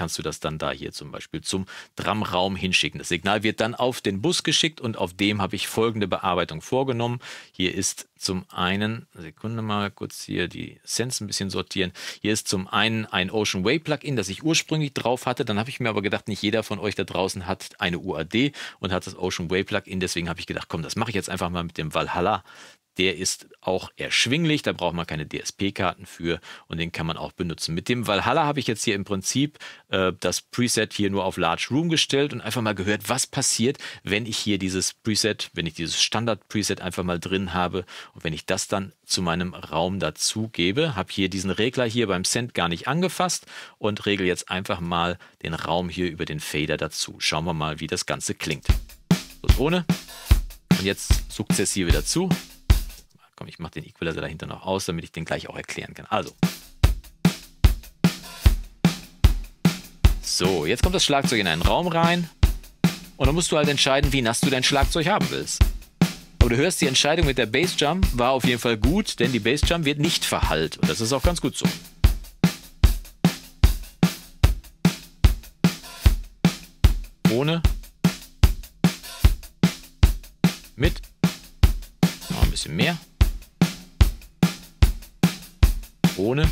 kannst du das dann da hier zum Beispiel zum Tramraum hinschicken. Das Signal wird dann auf den Bus geschickt und auf dem habe ich folgende Bearbeitung vorgenommen. Hier ist zum einen, Sekunde mal kurz hier die Sense ein bisschen sortieren. Hier ist zum einen ein Ocean Way Plugin, das ich ursprünglich drauf hatte. Dann habe ich mir aber gedacht, nicht jeder von euch da draußen hat eine UAD und hat das Ocean Way Plugin. Deswegen habe ich gedacht, komm, das mache ich jetzt einfach mal mit dem Valhalla der ist auch erschwinglich, da braucht man keine DSP-Karten für und den kann man auch benutzen. Mit dem Valhalla habe ich jetzt hier im Prinzip äh, das Preset hier nur auf Large Room gestellt und einfach mal gehört, was passiert, wenn ich hier dieses Preset, wenn ich dieses Standard-Preset einfach mal drin habe und wenn ich das dann zu meinem Raum dazugebe, habe hier diesen Regler hier beim Send gar nicht angefasst und regle jetzt einfach mal den Raum hier über den Fader dazu. Schauen wir mal, wie das Ganze klingt. Los ohne. Und jetzt sukzessive dazu komm, ich mache den Equalizer dahinter noch aus, damit ich den gleich auch erklären kann. Also. So, jetzt kommt das Schlagzeug in einen Raum rein. Und dann musst du halt entscheiden, wie nass du dein Schlagzeug haben willst. Aber du hörst, die Entscheidung mit der Bassjump war auf jeden Fall gut, denn die Bassjump wird nicht verhallt. Und das ist auch ganz gut so. Ohne. Mit. Noch ein bisschen mehr. Zitrone.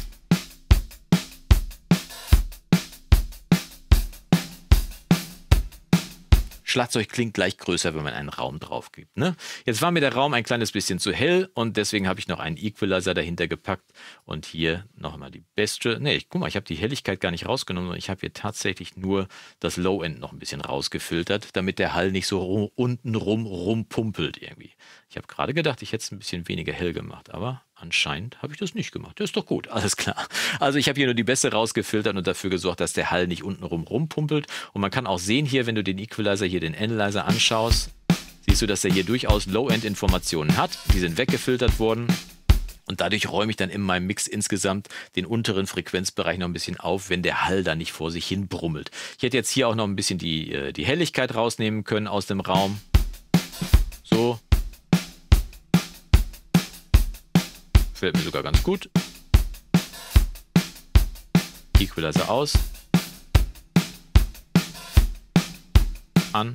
Schlagzeug klingt gleich größer, wenn man einen Raum drauf gibt. Ne? Jetzt war mir der Raum ein kleines bisschen zu hell und deswegen habe ich noch einen Equalizer dahinter gepackt und hier nochmal die beste. Ne, guck mal, ich habe die Helligkeit gar nicht rausgenommen, sondern ich habe hier tatsächlich nur das Low-End noch ein bisschen rausgefiltert, damit der Hall nicht so rum, unten rum rumpumpelt irgendwie. Ich habe gerade gedacht, ich hätte es ein bisschen weniger hell gemacht, aber Anscheinend habe ich das nicht gemacht. Das ist doch gut, alles klar. Also ich habe hier nur die Bässe rausgefiltert und dafür gesorgt, dass der Hall nicht untenrum rumpumpelt. Und man kann auch sehen hier, wenn du den Equalizer, hier den Analyzer anschaust, siehst du, dass er hier durchaus Low-End-Informationen hat. Die sind weggefiltert worden. Und dadurch räume ich dann in meinem Mix insgesamt den unteren Frequenzbereich noch ein bisschen auf, wenn der Hall da nicht vor sich hin brummelt. Ich hätte jetzt hier auch noch ein bisschen die, äh, die Helligkeit rausnehmen können aus dem Raum. Gefällt mir sogar ganz gut. Equalizer aus. An.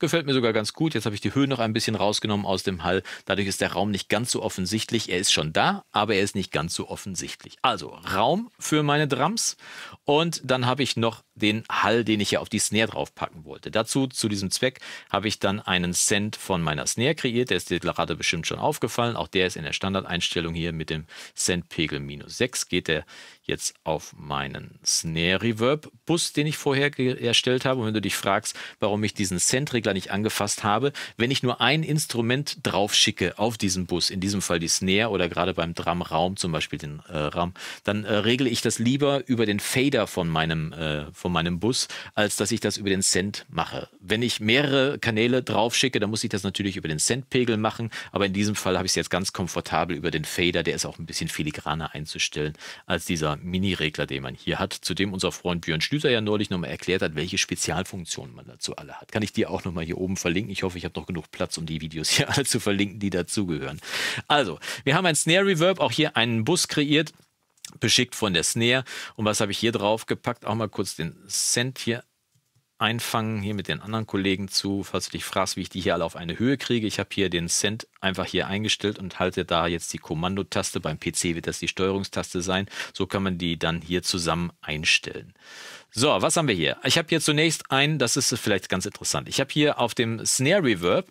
Gefällt mir sogar ganz gut. Jetzt habe ich die Höhe noch ein bisschen rausgenommen aus dem Hall. Dadurch ist der Raum nicht ganz so offensichtlich. Er ist schon da, aber er ist nicht ganz so offensichtlich. Also Raum für meine Drums. Und dann habe ich noch den Hall, den ich ja auf die Snare draufpacken wollte. Dazu, zu diesem Zweck, habe ich dann einen Send von meiner Snare kreiert. Der ist dir gerade bestimmt schon aufgefallen. Auch der ist in der Standardeinstellung hier mit dem Cent-Pegel minus 6. Geht der jetzt auf meinen Snare-Reverb-Bus, den ich vorher erstellt habe. Und wenn du dich fragst, warum ich diesen Cent-Reverb Sprinkler nicht angefasst habe, wenn ich nur ein Instrument drauf schicke auf diesen Bus, in diesem Fall die Snare oder gerade beim Drum Raum, zum Beispiel den äh, Raum, dann äh, regle ich das lieber über den Fader von meinem, äh, von meinem Bus, als dass ich das über den Send mache. Wenn ich mehrere Kanäle drauf schicke, dann muss ich das natürlich über den Send-Pegel machen, aber in diesem Fall habe ich es jetzt ganz komfortabel über den Fader, der ist auch ein bisschen filigraner einzustellen als dieser Mini-Regler, den man hier hat, zu dem unser Freund Björn Schlüter ja neulich nochmal erklärt hat, welche Spezialfunktionen man dazu alle hat. Kann ich dir auch nochmal nochmal hier oben verlinken. Ich hoffe, ich habe noch genug Platz, um die Videos hier alle zu verlinken, die dazugehören. Also, wir haben ein Snare Reverb, auch hier einen Bus kreiert, beschickt von der Snare. Und was habe ich hier drauf gepackt? Auch mal kurz den Send hier einfangen, hier mit den anderen Kollegen zu, falls du dich fragst, wie ich die hier alle auf eine Höhe kriege. Ich habe hier den Send einfach hier eingestellt und halte da jetzt die Kommandotaste. Beim PC wird das die Steuerungstaste sein. So kann man die dann hier zusammen einstellen. So, was haben wir hier? Ich habe hier zunächst ein, das ist vielleicht ganz interessant. Ich habe hier auf dem Snare Reverb,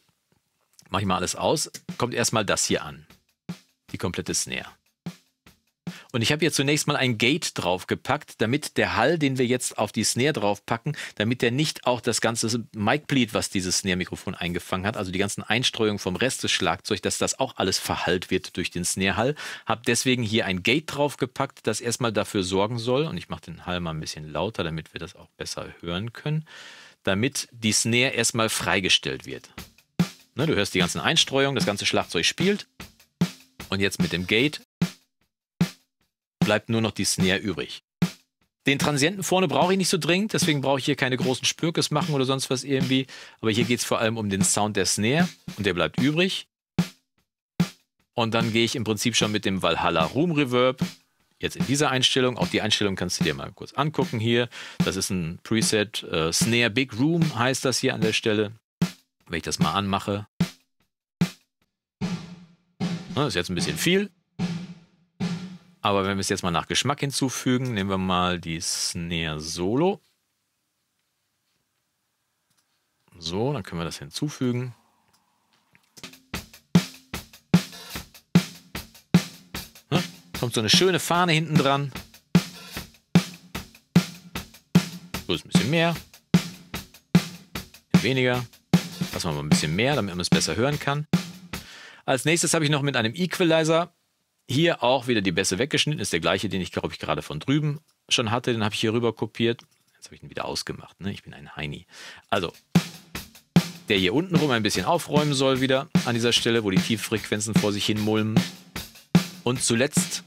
mache ich mal alles aus, kommt erstmal das hier an. Die komplette Snare. Und ich habe hier zunächst mal ein Gate draufgepackt, damit der Hall, den wir jetzt auf die Snare draufpacken, damit der nicht auch das ganze Mic-Bleed, was dieses Snare-Mikrofon eingefangen hat, also die ganzen Einstreuungen vom Rest des Schlagzeugs, dass das auch alles verhallt wird durch den Snare-Hall. Habe deswegen hier ein Gate draufgepackt, das erstmal dafür sorgen soll, und ich mache den Hall mal ein bisschen lauter, damit wir das auch besser hören können, damit die Snare erstmal freigestellt wird. Ne, du hörst die ganzen Einstreuungen, das ganze Schlagzeug spielt. Und jetzt mit dem Gate bleibt nur noch die Snare übrig. Den Transienten vorne brauche ich nicht so dringend, deswegen brauche ich hier keine großen Spürkes machen oder sonst was irgendwie. Aber hier geht es vor allem um den Sound der Snare und der bleibt übrig. Und dann gehe ich im Prinzip schon mit dem Valhalla Room Reverb jetzt in dieser Einstellung. Auch die Einstellung kannst du dir mal kurz angucken hier. Das ist ein Preset äh, Snare Big Room heißt das hier an der Stelle. Wenn ich das mal anmache. Das ist jetzt ein bisschen viel, aber wenn wir es jetzt mal nach Geschmack hinzufügen, nehmen wir mal die Snare Solo. So, dann können wir das hinzufügen. Ne? Kommt so eine schöne Fahne hinten dran. So ist ein bisschen mehr. Weniger. Lassen wir mal ein bisschen mehr, damit man es besser hören kann. Als nächstes habe ich noch mit einem Equalizer hier auch wieder die Bässe weggeschnitten, ist der gleiche, den ich glaube ich gerade von drüben schon hatte, den habe ich hier rüber kopiert. Jetzt habe ich ihn wieder ausgemacht, ne? ich bin ein Heini. Also, der hier unten rum ein bisschen aufräumen soll wieder an dieser Stelle, wo die Tieffrequenzen vor sich hin mulmen. Und zuletzt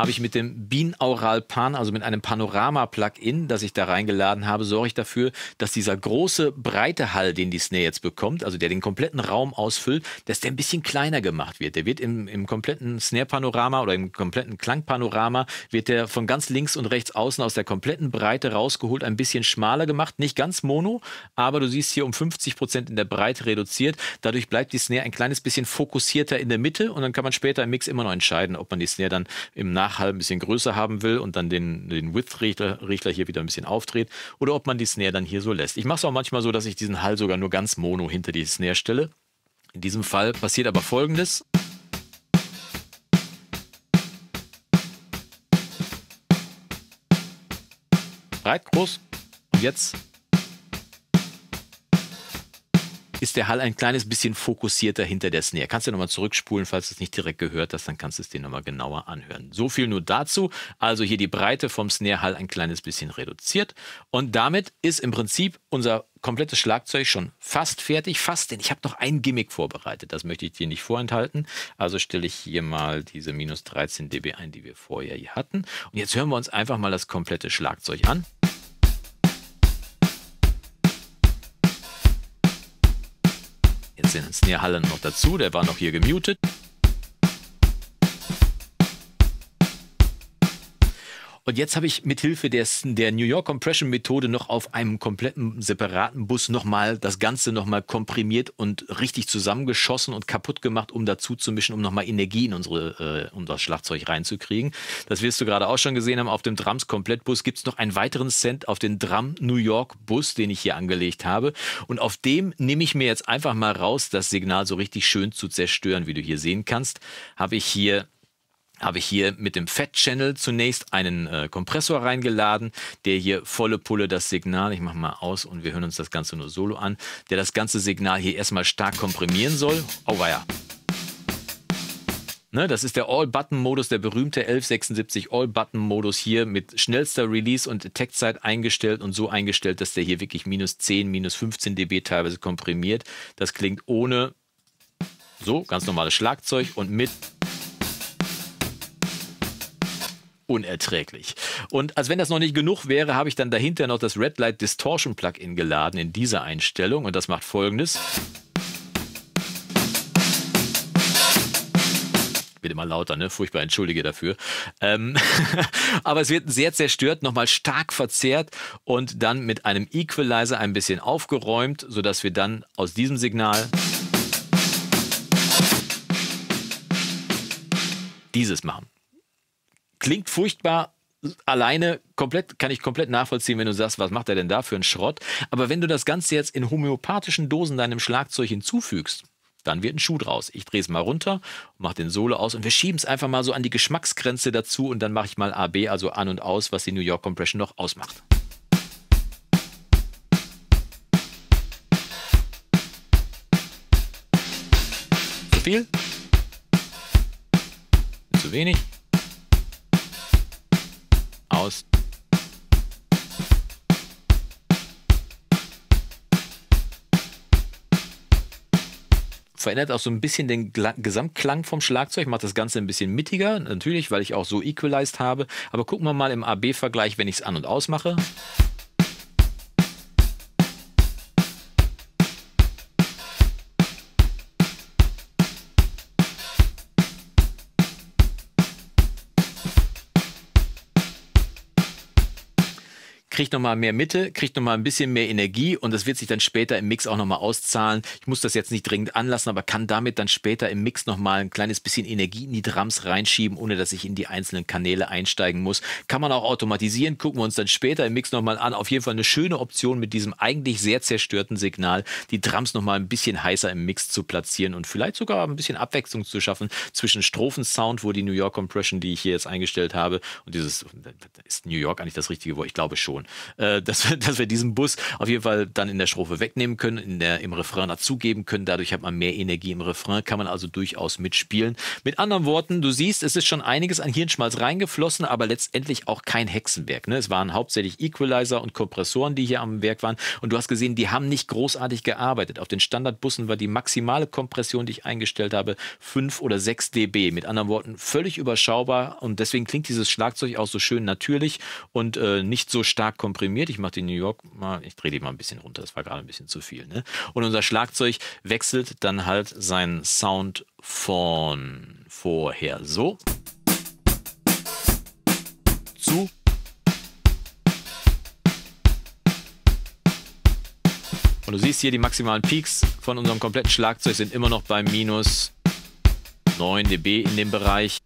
habe ich mit dem Binaural Pan, also mit einem Panorama-Plugin, das ich da reingeladen habe, sorge ich dafür, dass dieser große, breite Hall, den die Snare jetzt bekommt, also der den kompletten Raum ausfüllt, dass der ein bisschen kleiner gemacht wird. Der wird im, im kompletten Snare-Panorama oder im kompletten Klangpanorama, wird der von ganz links und rechts außen aus der kompletten Breite rausgeholt, ein bisschen schmaler gemacht. Nicht ganz mono, aber du siehst hier um 50 Prozent in der Breite reduziert. Dadurch bleibt die Snare ein kleines bisschen fokussierter in der Mitte und dann kann man später im Mix immer noch entscheiden, ob man die Snare dann im Nachhinein Nachhall ein bisschen größer haben will und dann den, den width richter hier wieder ein bisschen aufdreht oder ob man die Snare dann hier so lässt. Ich mache es auch manchmal so, dass ich diesen Hall sogar nur ganz mono hinter die Snare stelle. In diesem Fall passiert aber folgendes. Breit, groß und jetzt ist der Hall ein kleines bisschen fokussierter hinter der Snare. Kannst du nochmal zurückspulen, falls du es nicht direkt gehört hast, dann kannst du es dir nochmal genauer anhören. So viel nur dazu. Also hier die Breite vom Snare-Hall ein kleines bisschen reduziert. Und damit ist im Prinzip unser komplettes Schlagzeug schon fast fertig. Fast, denn ich habe noch ein Gimmick vorbereitet. Das möchte ich dir nicht vorenthalten. Also stelle ich hier mal diese minus 13 dB ein, die wir vorher hier hatten. Und jetzt hören wir uns einfach mal das komplette Schlagzeug an. Wahnsinn. Snir Hallen noch dazu, der war noch hier gemutet. Und jetzt habe ich mithilfe der, der New York Compression Methode noch auf einem kompletten separaten Bus nochmal das Ganze nochmal komprimiert und richtig zusammengeschossen und kaputt gemacht, um dazu zu mischen, um nochmal Energie in unsere, äh, unser Schlagzeug reinzukriegen. Das wirst du gerade auch schon gesehen haben. Auf dem Drums Komplettbus gibt es noch einen weiteren Cent auf den Drum New York Bus, den ich hier angelegt habe. Und auf dem nehme ich mir jetzt einfach mal raus, das Signal so richtig schön zu zerstören, wie du hier sehen kannst. Habe ich hier habe ich hier mit dem Fat Channel zunächst einen äh, Kompressor reingeladen, der hier volle Pulle das Signal, ich mache mal aus und wir hören uns das Ganze nur solo an, der das ganze Signal hier erstmal stark komprimieren soll. Auweia. Ne, das ist der All-Button-Modus, der berühmte 1176 All-Button-Modus hier mit schnellster Release und Attack-Zeit eingestellt und so eingestellt, dass der hier wirklich minus 10, minus 15 dB teilweise komprimiert. Das klingt ohne so ganz normales Schlagzeug und mit unerträglich. Und als wenn das noch nicht genug wäre, habe ich dann dahinter noch das Red Light Distortion Plugin geladen in dieser Einstellung und das macht folgendes. wird immer lauter, ne? Furchtbar, entschuldige dafür. Ähm aber es wird sehr zerstört, nochmal stark verzerrt und dann mit einem Equalizer ein bisschen aufgeräumt, sodass wir dann aus diesem Signal dieses machen klingt furchtbar, alleine komplett, kann ich komplett nachvollziehen, wenn du sagst, was macht er denn da für einen Schrott? Aber wenn du das Ganze jetzt in homöopathischen Dosen deinem Schlagzeug hinzufügst, dann wird ein Schuh draus. Ich drehe es mal runter, mache den Solo aus und wir schieben es einfach mal so an die Geschmacksgrenze dazu und dann mache ich mal AB, also an und aus, was die New York Compression noch ausmacht. Zu viel? Zu wenig? verändert auch so ein bisschen den Gesamtklang vom Schlagzeug, macht das Ganze ein bisschen mittiger, natürlich, weil ich auch so equalized habe. Aber gucken wir mal im AB-Vergleich, wenn ich es an- und ausmache. mache. kriegt nochmal mehr Mitte, kriegt nochmal ein bisschen mehr Energie und das wird sich dann später im Mix auch nochmal auszahlen. Ich muss das jetzt nicht dringend anlassen, aber kann damit dann später im Mix nochmal ein kleines bisschen Energie in die Drums reinschieben, ohne dass ich in die einzelnen Kanäle einsteigen muss. Kann man auch automatisieren, gucken wir uns dann später im Mix nochmal an. Auf jeden Fall eine schöne Option mit diesem eigentlich sehr zerstörten Signal, die Drums nochmal ein bisschen heißer im Mix zu platzieren und vielleicht sogar ein bisschen Abwechslung zu schaffen zwischen Strophensound, wo die New York Compression, die ich hier jetzt eingestellt habe, und dieses, ist New York eigentlich das richtige Wort? Ich glaube schon äh, dass, wir, dass wir diesen Bus auf jeden Fall dann in der Strophe wegnehmen können, in der, im Refrain dazugeben können. Dadurch hat man mehr Energie im Refrain, kann man also durchaus mitspielen. Mit anderen Worten, du siehst, es ist schon einiges an Hirnschmalz reingeflossen, aber letztendlich auch kein Hexenwerk. Ne? Es waren hauptsächlich Equalizer und Kompressoren, die hier am Werk waren. Und du hast gesehen, die haben nicht großartig gearbeitet. Auf den Standardbussen war die maximale Kompression, die ich eingestellt habe, 5 oder 6 dB. Mit anderen Worten, völlig überschaubar. Und deswegen klingt dieses Schlagzeug auch so schön natürlich und äh, nicht so stark stark komprimiert. Ich mache die New York mal, ich drehe die mal ein bisschen runter, das war gerade ein bisschen zu viel. Ne? Und unser Schlagzeug wechselt dann halt seinen Sound von vorher so zu Und du siehst hier, die maximalen Peaks von unserem kompletten Schlagzeug sind immer noch bei minus 9 dB in dem Bereich.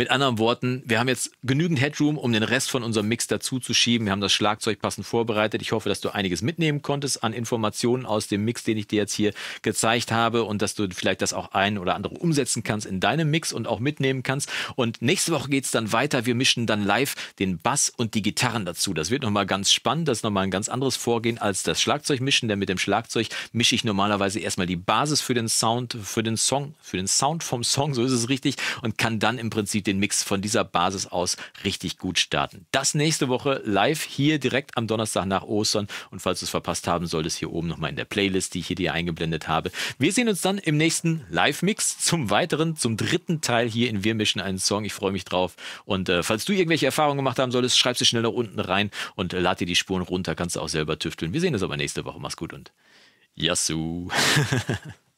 Mit anderen Worten, wir haben jetzt genügend Headroom, um den Rest von unserem Mix dazuzuschieben. Wir haben das Schlagzeug passend vorbereitet. Ich hoffe, dass du einiges mitnehmen konntest an Informationen aus dem Mix, den ich dir jetzt hier gezeigt habe und dass du vielleicht das auch ein oder andere umsetzen kannst in deinem Mix und auch mitnehmen kannst. Und nächste Woche geht es dann weiter. Wir mischen dann live den Bass und die Gitarren dazu. Das wird nochmal ganz spannend. Das ist nochmal ein ganz anderes Vorgehen als das Schlagzeugmischen, denn mit dem Schlagzeug mische ich normalerweise erstmal die Basis für den Sound, für den Song, für den Sound vom Song, so ist es richtig, und kann dann im Prinzip den den Mix von dieser Basis aus richtig gut starten. Das nächste Woche live hier direkt am Donnerstag nach Ostern. Und falls du es verpasst haben solltest, hier oben nochmal in der Playlist, die ich hier dir eingeblendet habe. Wir sehen uns dann im nächsten Live-Mix zum weiteren, zum dritten Teil hier in Wir mischen einen Song. Ich freue mich drauf. Und äh, falls du irgendwelche Erfahrungen gemacht haben solltest, schreib sie schnell nach unten rein und äh, lad dir die Spuren runter. Kannst du auch selber tüfteln. Wir sehen uns aber nächste Woche. Mach's gut und Yassou.